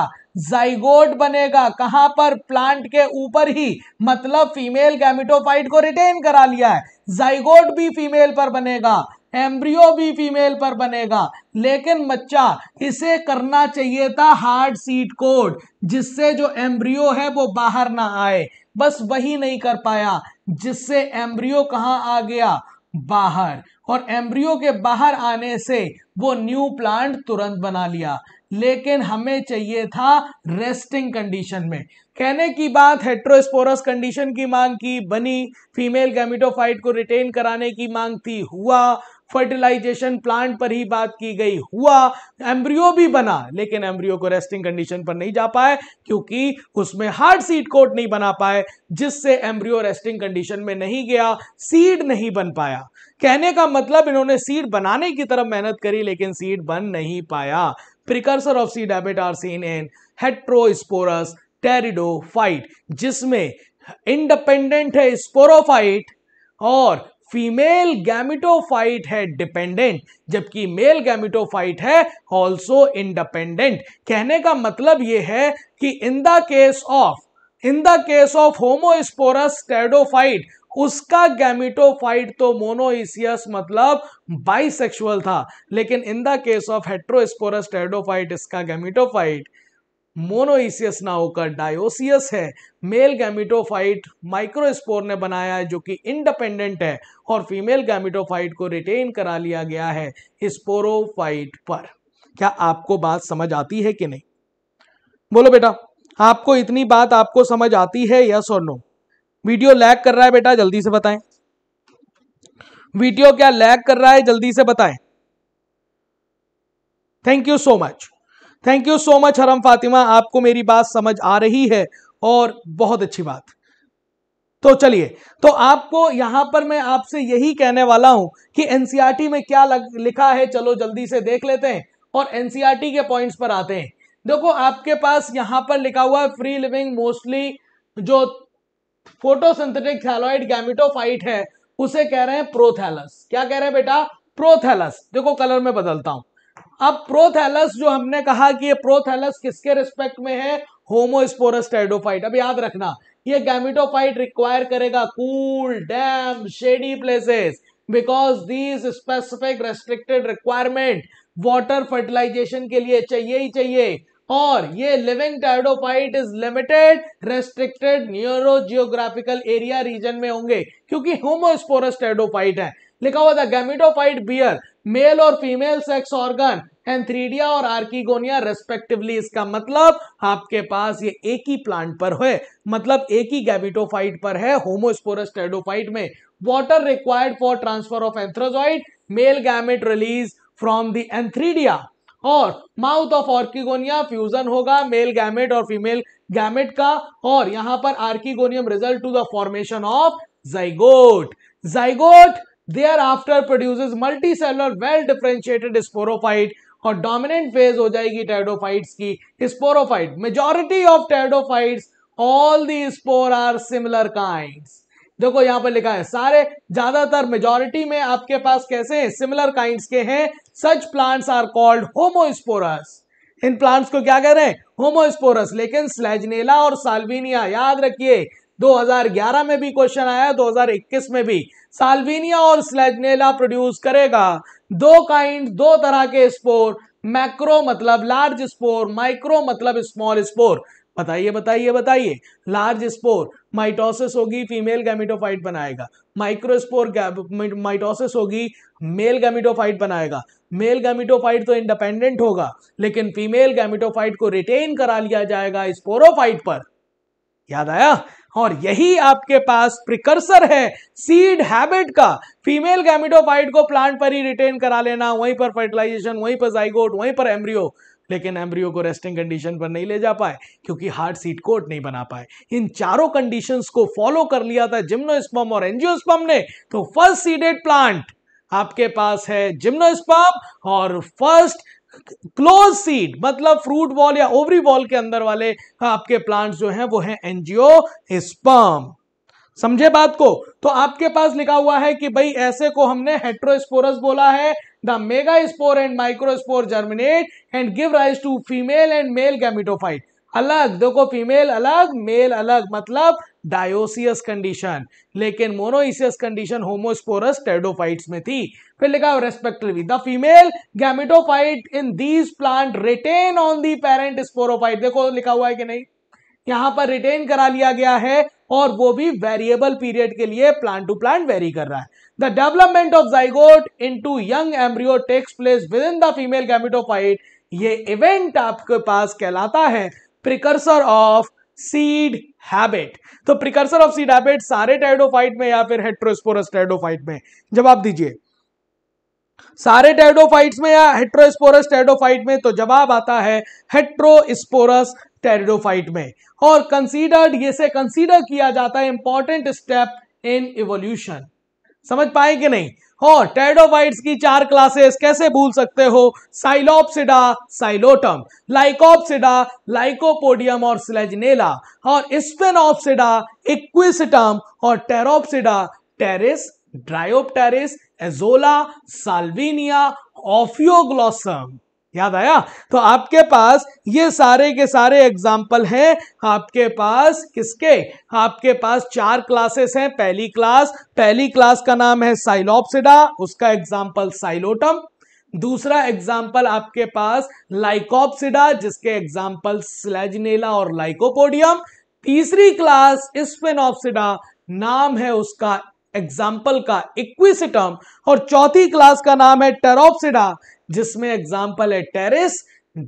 Speaker 1: जाइगोट बनेगा कहां पर प्लांट के ऊपर ही मतलब फीमेल गैमिटोफाइट को रिटेन करा लिया है जाइगोट भी फीमेल पर बनेगा एम्ब्रियो भी फीमेल पर बनेगा लेकिन बच्चा इसे करना चाहिए था हार्ड सीट कोड जिससे जो एम्ब्रियो है वो बाहर ना आए बस वही नहीं कर पाया जिससे एम्ब्रियो कहाँ आ गया बाहर और एम्ब्रियो के बाहर आने से वो न्यू प्लांट तुरंत बना लिया लेकिन हमें चाहिए था रेस्टिंग कंडीशन में कहने की बात हेट्रोस्पोरस कंडीशन की मांग की बनी फीमेल गैमिटोफाइट को रिटेन कराने की मांग थी हुआ फर्टिलाइजेशन प्लांट पर ही बात की गई हुआ एम्ब्रियो भी बना लेकिन एम्ब्रियो को रेस्टिंग कंडीशन पर नहीं जा पाए क्योंकि उसमें हार्ड सीड कोट नहीं बना पाए जिससे एम्ब्रियो रेस्टिंग कंडीशन में नहीं गया सीड नहीं बन पाया कहने का मतलब इन्होंने सीड बनाने की तरफ मेहनत करी लेकिन सीड बन नहीं पाया precursor of seed habit are seen in heterosporous pteridophyte जिसमें इंडिपेंडेंट है स्पोरोफाइट और फीमेल गैमिटोफाइट है डिपेंडेंट जबकि मेल गैमिटोफाइट है ऑल्सो इंडिपेंडेंट कहने का मतलब यह है कि in the case of in the case of homosporous pteridophyte उसका गैमिटोफाइट तो मोनोइसियस मतलब बाइसेक्सुअल था लेकिन in the case of heterosporous pteridophyte इसका गैमिटोफाइट मोनोइसियस ना होकर डायोसियस है मेल गैमिटोफाइट माइक्रोस्पोर ने बनाया है जो कि इंडिपेंडेंट है और फीमेल गैमिटोफाइट को रिटेन करा लिया गया है स्पोरोफाइट पर क्या आपको बात समझ आती है कि नहीं बोलो बेटा आपको इतनी बात आपको समझ आती है यस और नो वीडियो लैग कर रहा है बेटा जल्दी से बताएं वीडियो क्या लैग कर रहा है जल्दी से बताएं thank you so much thank you so much Haram Fatima आपको मेरी बात समझ आ रही है और बहुत अच्छी बात तो चलिए तो आपको यहां पर मैं आपसे यही कहने वाला हूं कि एनसीआरटी e में क्या लग, लिखा है चलो जल्दी से देख लेते हैं और एनसीआरटी e के पॉइंट्स पर आते हैं देखो आपके पास यहां पर लिखा हुआ है फ्री लिविंग मोस्टली जो फोटोसिंथेटिक थैलॉइड गैमिटोफाइट है उसे कह रहे हैं प्रोथैलस क्या कह रहे हैं बेटा प्रोथैलस देखो कलर में बदलता हूं अब प्रोथैलस जो हमने कहा कि ये प्रोथैलस किसके रिस्पेक्ट में है टेडोफाइट अब याद रखना ये गैमिटोफाइट रिक्वायर करेगा cool damp shady places because these specific restricted requirement water fertilisation के लिए चाहिए ही चाहिए और ये living pteridophyte is limited restricted narrow geographical area region में होंगे क्योंकि होमोस्पोरस टाइडोफाइट है लिखा हुआ था गैमिटोफाइट बियर मेल और फीमेल सेक्स ऑर्गन एंथ्रीडिया और आर्किगोनिया रेस्पेक्टिवली इसका मतलब आपके पास ये एक ही प्लांट पर है मतलब एक ही गैबिटोफाइट पर है होमोस्पोरस टेडोफाइट में water required for transfer of antherozoid male gamete release from the antheridia और माउथ ऑफ ऑर्किगोनिया फ्यूजन होगा मेल गैमेट और फीमेल गैमेट का और यहां पर archegonium result to the formation of zygote zygote after produce multicellular well differentiated sporophyte और dominant phase हो जाएगी टेडोफाइट्स की sporophyte majority of pteridophytes all the spore are similar kinds देखो यहां पर लिखा है सारे ज्यादातर मेजोरिटी में आपके पास कैसे हैं सिमिलर काइंड्स के हैं such plants are called homosporous इन प्लांट्स को क्या कह रहे हैं होमोस्पोरस लेकिन स्लेजनेला और साल्विनिया याद रखिए 2011 में भी क्वेश्चन आया 2021 में भी साल्विनिया और स्लेजनेला प्रोड्यूस करेगा दो काइंड दो तरह के स्पोर मैक्रो मतलब लार्ज स्पोर माइक्रो मतलब स्मॉल स्पोर बताइए बताइए बताइए लार्ज स्पोर माइटोसिस होगी फीमेल गैमिटोफाइट बनाएगा माइक्रोस्पोर माइटोसिस होगी मेल गैमिटोफाइट बनाएगा मेल गैमिटोफाइट तो इंडिपेंडेंट होगा लेकिन फीमेल गैमिटोफाइट को रिटेन करा लिया जाएगा स्पोरोफाइट पर याद आया और यही आपके पास प्रिकर्सर है सीड हैबिट का फीमेल गैमिटोफाइट को प्लांट पर ही रिटेन करा लेना वहीं पर फर्टिलाइजेशन वहीं पर जाइगोट वहीं पर एम्ब्रियो लेकिन एम्ब्रियो को रेस्टिंग कंडीशन पर नहीं ले जा पाए क्योंकि हार्ड सीट कोट नहीं बना पाए इन चारों कंडीशंस को फॉलो कर लिया था जिम्नोस्पम और एंजियोस्पम ने तो फर्स्ट सीडेड प्लांट आपके पास है जिम्नोस्पम और फर्स्ट क्लोज सीड मतलब फ्रूट वॉल या ओवरी वॉल के अंदर वाले हाँ, आपके प्लांट्स जो हैं वो हैं एनजीओ स्पर्म समझे बात को तो आपके पास लिखा हुआ है कि भाई ऐसे को हमने हेट्रोस्पोरस बोला है the megaspore and microspore germinate and give rise to female and male gametophyte अलग देखो फीमेल अलग मेल अलग मतलब डायोसियस कंडीशन लेकिन मोनोइसियस कंडीशन होमोस्पोरस टेडोफाइट्स में थी फिर लिखा respectively the female gametophyte in these plant retain on the parent sporophyte देखो लिखा हुआ है कि नहीं यहां पर रिटेन करा लिया गया है और वो भी वेरिएबल पीरियड के लिए प्लांट टू प्लांट वेरी कर रहा है the development of zygote to young embryo takes place within the female gametophyte ये इवेंट आपके पास कहलाता है प्रिकर्सर ऑफ सीड हैबिट तो प्रिकर्सर ऑफ सीड हैबिट सारे टाइडोफाइट में या फिर हेट्रोस्पोरस टाइडोफाइट में जवाब दीजिए सारे टेरिडोफाइट्स में या हेट्रोस्पोरस टेरिडोफाइट में तो जवाब आता है हेट्रोस्पोरस टेरिडोफाइट में और कंसीडर्ड ये से कंसीडर किया जाता है इंपॉर्टेंट स्टेप इन इवोल्यूशन समझ पाए कि नहीं और हाँ, टेडोवाइट्स की चार क्लासेस कैसे भूल सकते हो साइलोपसिडा साइलोटम लाइकोपसिडा लाइकोपोडियम और स्लेजनेला और हाँ, स्पेनोपसिडा इक्विसिटम और Pteropsida Pteris Dryopteris Azolla Salvinia Ophioglossum याद आया तो आपके पास ये सारे के सारे एग्जाम्पल हैं आपके पास किसके आपके पास चार क्लासेस हैं पहली क्लास पहली क्लास का नाम है साइलोपसिडा उसका एग्जाम्पल साइलोटम दूसरा एग्जाम्पल आपके पास लाइकोपसिडा जिसके एग्जाम्पल स्लेजनेला और लाइकोपोडियम तीसरी क्लास स्पिन नाम है उसका एग्जाम्पल का इक्विसिटम और चौथी क्लास का नाम है टेरोप्सिडा जिसमें एग्जाम्पल है Pteris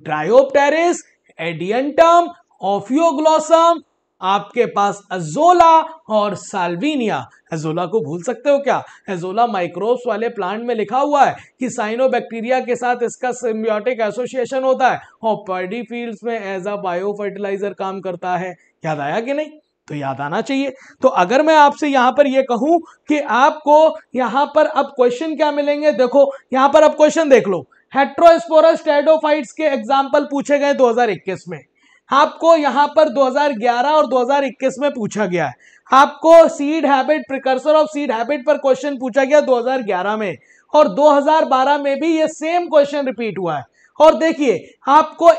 Speaker 1: Dryopteris Adiantum Ophioglossum आपके पास अजोला और साल्विनिया एजोला को भूल सकते हो क्या एजोला माइक्रोब्स वाले प्लांट में लिखा हुआ है कि साइनोबैक्टीरिया के साथ इसका सिम्बियोटिक एसोसिएशन होता है और पर्डी फील्ड्स में एज अ बायो फर्टिलाइजर काम करता है याद आया कि नहीं तो याद आना चाहिए तो अगर मैं आपसे यहां पर यह कहूं कि आपको यहां पर अब क्वेश्चन क्या मिलेंगे देखो यहां पर अब क्वेश्चन देख लो हेट्रोस्पोरस टेडोफाइट्स के एग्जाम्पल पूछे गए 2021 में आपको यहाँ पर 2011 और 2021 में पूछा गया है आपको seed habit precursor of seed habit पर क्वेश्चन पूछा गया 2011 में और 2012 में भी ये सेम क्वेश्चन रिपीट हुआ है और देखिए आपको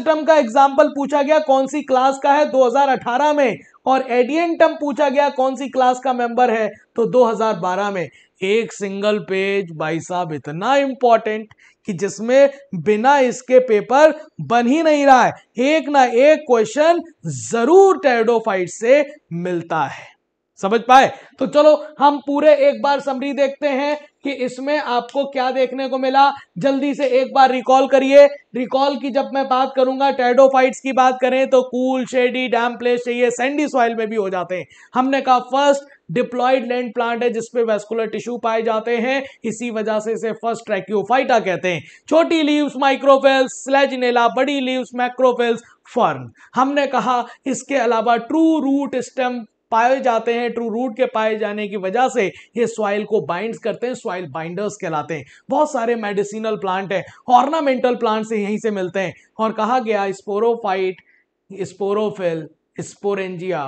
Speaker 1: टर्म का एग्जाम्पल पूछा गया कौन सी क्लास का है 2018 में और एडियंटम पूछा गया कौन सी क्लास का मेंबर है तो 2012 में एक सिंगल पेज भाई साहब इतना इंपॉर्टेंट कि जिसमें बिना इसके पेपर बन ही नहीं रहा है एक ना एक क्वेश्चन जरूर टेडोफाइट से मिलता है समझ पाए तो चलो हम पूरे एक बार समरी देखते हैं कि इसमें आपको क्या देखने को मिला जल्दी से एक बार रिकॉल करिए रिकॉल की जब मैं बात करूंगा टेडोफाइट्स की बात करें तो कूल शेडी डैम प्लेस चाहिए सैंडी सॉइल में भी हो जाते हैं हमने कहा फर्स्ट डिप्लॉयड लैंड प्लांट है जिसपे वेस्कुलर टिश्यू पाए जाते हैं इसी वजह से इसे फर्स्ट ट्रैक्योफाइटा कहते हैं छोटी लीव्स माइक्रोफेल्स स्लेजनेला बड़ी लीव्स मैक्रोफेल्स फर्न हमने कहा इसके अलावा ट्रू रूट स्टेम पाए जाते हैं ट्रू रूट के पाए जाने की वजह से ये सॉइल को बाइंड करते हैं सॉइल बाइंडर्स कहलाते हैं बहुत सारे मेडिसिनल प्लांट हैं ऑर्नामेंटल प्लांट से यहीं से मिलते हैं और कहा गया sporophyte sporophyll sporangia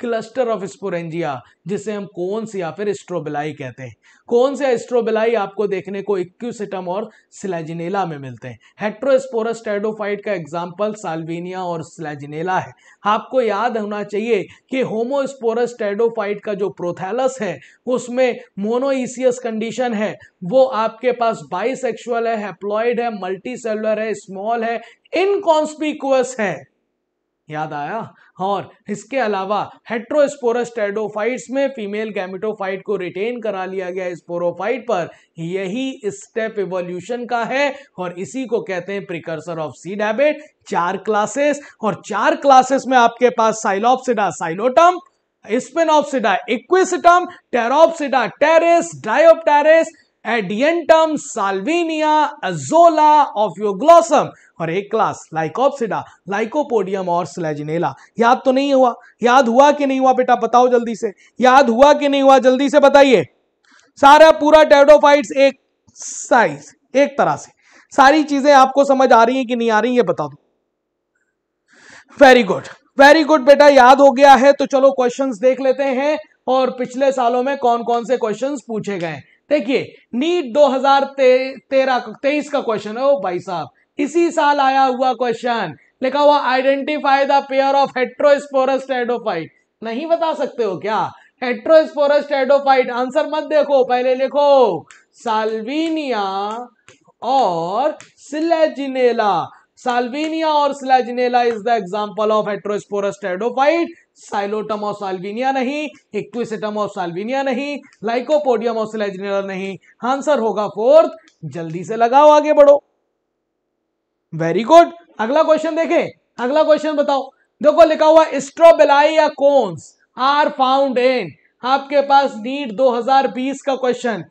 Speaker 1: cluster of sporangia जिसे हम से या फिर स्ट्रोबेलाई कहते हैं कौन से स्ट्रोबेलाई आपको देखने को इक्यूसिटम और स्लेजिनेला में मिलते हैं हेट्रोस्पोरस टेडोफाइट का एग्जाम्पल साल्विनिया और स्लेजिनेला है आपको याद होना चाहिए कि होमोस्पोरस टेडोफाइट का जो प्रोथैलस है उसमें मोनोईसियस कंडीशन है वो आपके पास बाइसेक्सुअल है हेप्लॉइड है मल्टी है स्मॉल है इनकॉन्स्पिकुअस है याद आया और इसके अलावा हेट्रोस्पोरस टेडोफाइट्स में फीमेल गैमिटोफाइट को रिटेन करा लिया गया स्पोरोफाइट पर यही स्टेप इवोल्यूशन का है और इसी को कहते हैं प्रिकर्सर ऑफ सीड हैबिट चार क्लासेस और चार क्लासेस में आपके पास साइलोपसिडा साइलोटम सिडा Equisetum Pteropsida Pteris Dryopteris Adiantum Salvinia Azolla Ophioglossum और एक क्लास लाइकोप्सिडा लाइकोपोडियम और स्लेजनेला याद तो नहीं हुआ याद हुआ कि नहीं हुआ बेटा बताओ जल्दी से याद हुआ कि नहीं हुआ जल्दी से बताइए सारा पूरा टेडोफाइट्स एक साइज एक तरह से सारी चीजें आपको समझ आ रही हैं कि नहीं आ रही ये बता दो वेरी गुड वेरी गुड बेटा याद हो गया है तो चलो क्वेश्चंस देख लेते हैं और पिछले सालों में कौन कौन से क्वेश्चंस पूछे गए देखिए नीट 2013 तेरह तेईस का क्वेश्चन है ओ भाई साहब इसी साल आया हुआ क्वेश्चन लिखा हुआ identify the pair of heterosporous pteridophyte नहीं बता सकते हो क्या हेट्रोस्पोरस टेडोफाइट आंसर मत देखो पहले लिखो साल्विनिया और सिलेजिनेला साल्विनिया और Selaginella is the example of heterosporous pteridophyte Psilotum of Salvinia नहीं इक्विसेटम ऑफ साल्विनिया नहीं लाइकोपोडियम ऑफ सिलेजनेरा नहीं आंसर होगा फोर्थ जल्दी से लगाओ आगे बढ़ो वेरी गुड अगला क्वेश्चन देखें अगला क्वेश्चन बताओ देखो लिखा हुआ स्ट्रोबेलाई या कोन्स आर फाउंड इन आपके पास नीट 2020 का क्वेश्चन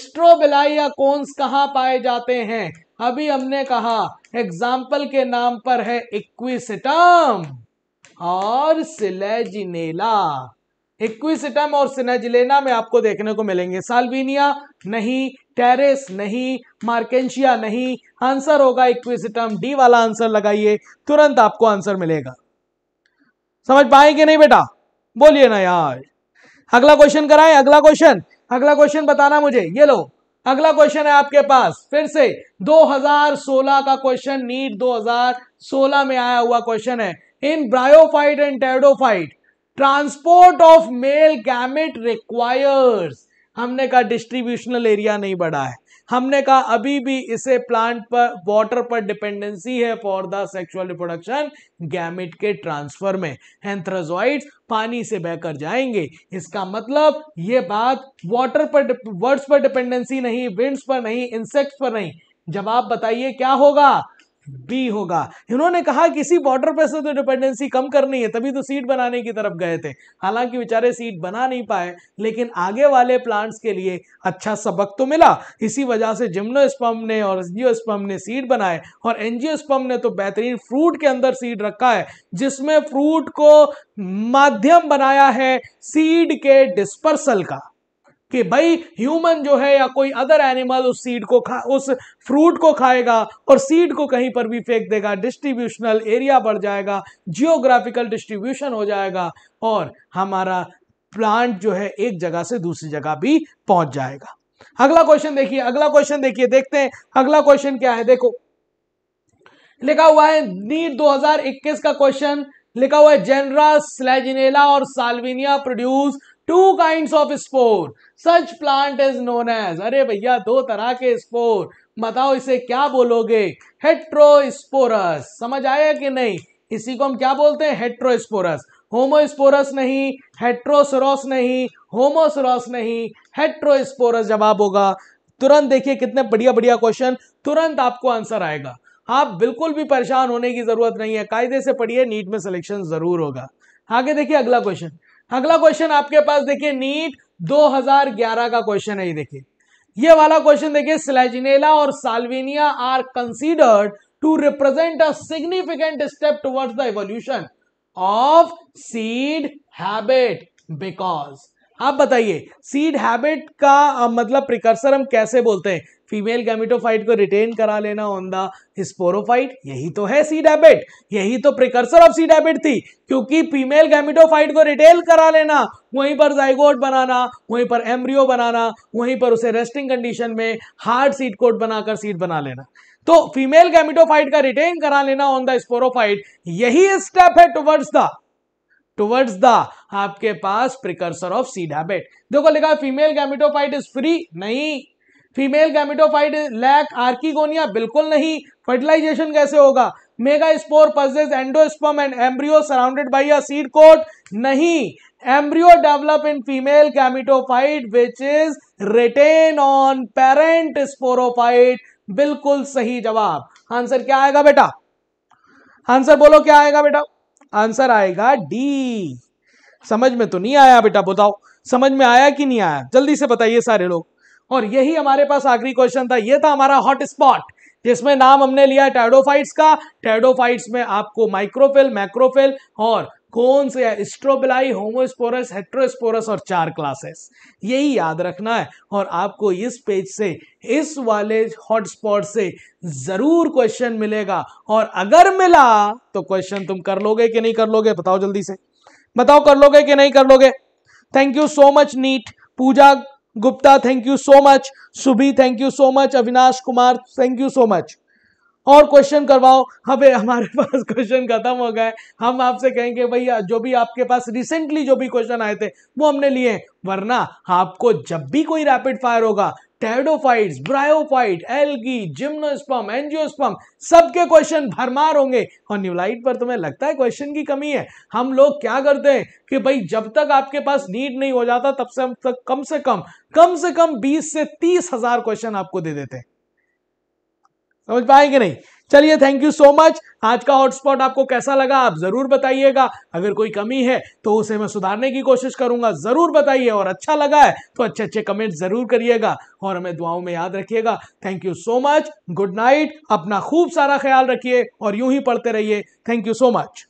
Speaker 1: स्ट्रोबेलाई या कोन्स कहाँ पाए जाते हैं अभी हमने कहा एग्जाम्पल के नाम पर है इक्विसिटम और सिलेजिनेला इक्विसिटम और सिनेजिलेना में आपको देखने को मिलेंगे साल्विनिया नहीं टेरेस नहीं मार्केशिया नहीं आंसर होगा इक्विसिटम डी वाला आंसर लगाइए तुरंत आपको आंसर मिलेगा समझ पाएंगे नहीं बेटा बोलिए ना यार अगला क्वेश्चन कराए अगला क्वेश्चन अगला क्वेश्चन बताना मुझे ये लो अगला क्वेश्चन है आपके पास फिर से 2016 का क्वेश्चन नीट 2016 में आया हुआ क्वेश्चन है in bryophyte and pteridophyte transport of male gamete requires हमने कहा डिस्ट्रीब्यूशनल एरिया नहीं बढ़ा है हमने कहा अभी भी इसे प्लांट पर वाटर पर डिपेंडेंसी है for the sexual reproduction gamete के ट्रांसफर में एंथ्राजॉइड्स पानी से बहकर जाएंगे इसका मतलब ये बात वाटर पर वर्ड्स पर डिपेंडेंसी नहीं विंड्स पर नहीं इंसेक्ट्स पर नहीं जब आप बताइए क्या होगा बी होगा इन्होंने कहा किसी बॉर्डर पे से तो डिपेंडेंसी कम करनी है तभी तो सीट बनाने की तरफ गए थे हालांकि बेचारे सीट बना नहीं पाए लेकिन आगे वाले प्लांट्स के लिए अच्छा सबक तो मिला इसी वजह से जिम्नोस्पम ने और एनजीओ ने सीड बनाए और एनजीओ ने तो बेहतरीन फ्रूट के अंदर सीड रखा है जिसमें फ्रूट को माध्यम बनाया है सीड के डिस्पर्सल का कि भाई ह्यूमन जो है या कोई अदर एनिमल उस सीड को खा उस फ्रूट को खाएगा और सीड को कहीं पर भी फेंक देगा डिस्ट्रीब्यूशनल एरिया बढ़ जाएगा जियोग्राफिकल डिस्ट्रीब्यूशन हो जाएगा और हमारा प्लांट जो है एक जगह से दूसरी जगह भी पहुंच जाएगा अगला क्वेश्चन देखिए अगला क्वेश्चन देखिए देखते हैं अगला क्वेश्चन क्या है देखो लिखा हुआ है नीट 2021 का क्वेश्चन लिखा हुआ है जेनरा स्लेजिनेला और Salvinia produce two kind of spore such plant is known as अरे भैया दो तरह के स्पोर बताओ इसे क्या बोलोगे हेट्रोस्पोरस समझ आया कि नहीं इसी को हम क्या बोलते हैं हेट्रोस्पोरस होमोस्पोरस नहीं हेट्रोसोरस नहीं होमोसोरस नहीं हेट्रोस्पोरस जवाब होगा तुरंत देखिए कितने बढ़िया बढ़िया क्वेश्चन तुरंत आपको आंसर आएगा आप बिल्कुल भी परेशान होने की जरूरत नहीं है कायदे से पढ़िए नीट में सिलेक्शन जरूर होगा आगे देखिए अगला क्वेश्चन अगला क्वेश्चन आपके पास देखिए नीट 2011 का क्वेश्चन है ये देखिए ये वाला क्वेश्चन देखिए स्लैजिनेला और Salvinia are considered to represent a significant step towards the evolution of seed habit because आप बताइए सीड हैबिट का मतलब प्रिकर्सर हम कैसे बोलते हैं फीमेल गैमिटोफाइट को रिटेन करा लेना ऑन द हिस्पोरोफाइट यही तो है सी डेबिट यही तो प्रिकर्सर ऑफ सी डेबिट थी क्योंकि फीमेल गैमिटोफाइट को रिटेन करा लेना वहीं पर जाइगोट बनाना वहीं पर एम्ब्रियो बनाना वहीं पर उसे रेस्टिंग कंडीशन में हार्ड सीट कोट बनाकर सीट बना लेना तो फीमेल गैमिटोफाइट का रिटेन करा लेना ऑन द स्पोरोफाइट यही स्टेप है टुवर्ड्स द टुवर्ड्स द आपके पास प्रिकर्सर ऑफ सीड हैबिट देखो लिखा फीमेल गैमिटोफाइट इज फ्री नहीं फीमेल गैमिटोफाइड लैक आर्कीगोनिया बिल्कुल नहीं फर्टिलाइजेशन कैसे होगा megaspore possesses endosperm and embryo surrounded by a seed coat नहीं embryo develop in female gametophyte which is retain on parent sporophyte बिल्कुल सही जवाब answer क्या आएगा बेटा आंसर बोलो क्या आएगा बेटा आंसर आएगा डी समझ में तो नहीं आया बेटा बताओ समझ में आया कि नहीं आया जल्दी से बताइए सारे लोग और यही हमारे पास आखिरी क्वेश्चन था यह था हमारा हॉटस्पॉट जिसमें नाम हमने लिया टेडोफाइट्स का टेडोफाइट्स में आपको माइक्रोफिल मैक्रोफिल और कौन से स्ट्रोबिलाई होमोस्पोरस हेट्रोस्पोरस और चार क्लासेस यही याद रखना है और आपको इस पेज से इस वाले हॉटस्पॉट से जरूर क्वेश्चन मिलेगा और अगर मिला तो क्वेश्चन तुम कर लोगे कि नहीं कर लोगे बताओ जल्दी से बताओ कर लोगे कि नहीं कर लोगे thank you so much NEET Pooja Gupta thank you so much Shubhi thank you so much Avinash Kumar thank you so much और क्वेश्चन करवाओ हमें हमारे पास क्वेश्चन खत्म हो गए हम आपसे कहेंगे भैया जो भी आपके पास रिसेंटली जो भी क्वेश्चन आए थे वो हमने लिए वरना आपको जब भी कोई रैपिड फायर होगा pteridophytes bryophyte algae gymnosperm angiosperm सबके क्वेश्चन भरमार होंगे और न्यूलाइट पर तुम्हें लगता है क्वेश्चन की कमी है हम लोग क्या करते हैं कि भाई जब तक आपके पास नीट नहीं हो जाता तब से हम तक कम से कम कम से कम बीस से तीस हजार क्वेश्चन आपको दे देते हैं समझ पाए कि नहीं चलिए थैंक यू सो मच आज का हॉटस्पॉट आपको कैसा लगा आप जरूर बताइएगा अगर कोई कमी है तो उसे मैं सुधारने की कोशिश करूंगा जरूर बताइए और अच्छा लगा है तो अच्छे अच्छे कमेंट जरूर करिएगा और हमें दुआओं में याद रखिएगा thank you so much good night अपना खूब सारा ख्याल रखिए और यूं ही पढ़ते रहिए थैंक यू सो मच